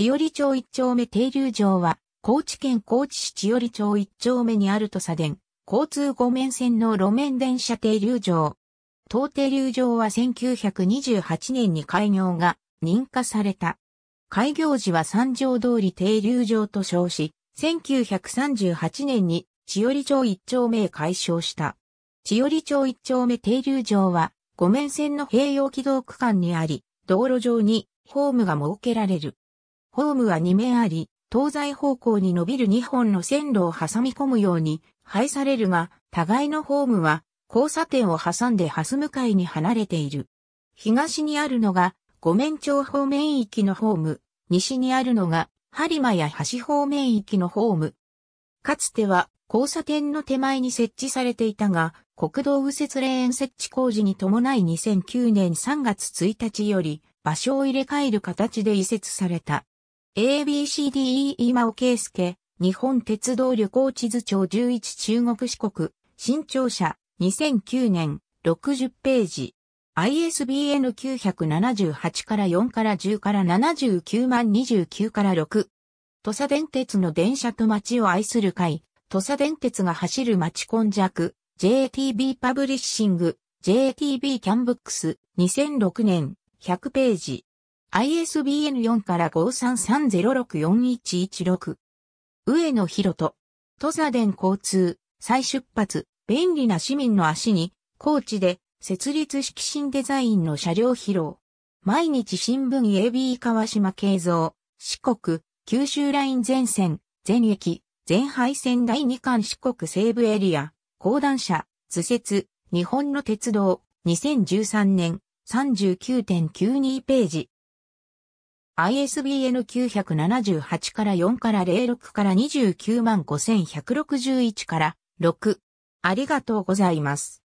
千織町一丁目停留場は、高知県高知市千織町一丁目にあると左電、交通5面線の路面電車停留場。当停留場は1928年に開業が認可された。開業時は三条通り停留場と称し、1938年に千織町一丁目へ改称した。千織町一丁目停留場は、5面線の併用軌道区間にあり、道路上にホームが設けられる。ホームは2面あり、東西方向に伸びる2本の線路を挟み込むように配されるが、互いのホームは交差点を挟んでハス向かいに離れている。東にあるのが五面町方面域のホーム、西にあるのが播磨や橋方面域のホーム。かつては交差点の手前に設置されていたが、国道右折レーン設置工事に伴い2009年3月1日より場所を入れ替える形で移設された。ABCDE 今尾圭介、日本鉄道旅行地図帳11中国四国、新庁舎、2009年、60ページ。ISBN 978から4から10から79万29から6。土佐電鉄の電車と街を愛する会、土佐電鉄が走る街根弱、JTB パブリッシング、JTB キャンブックス、2006年、100ページ。ISBN 4から5 3 3 0 6 4 1 1 6上野博人。土佐電交通、再出発、便利な市民の足に、高知で、設立式新デザインの車両披露。毎日新聞 AB 川島慶三、四国、九州ライン全線、全駅、全廃線第二関四国西部エリア、高段車、図説、日本の鉄道、2013年、39.92ページ。ISBN 978から4から06から295161から6。ありがとうございます。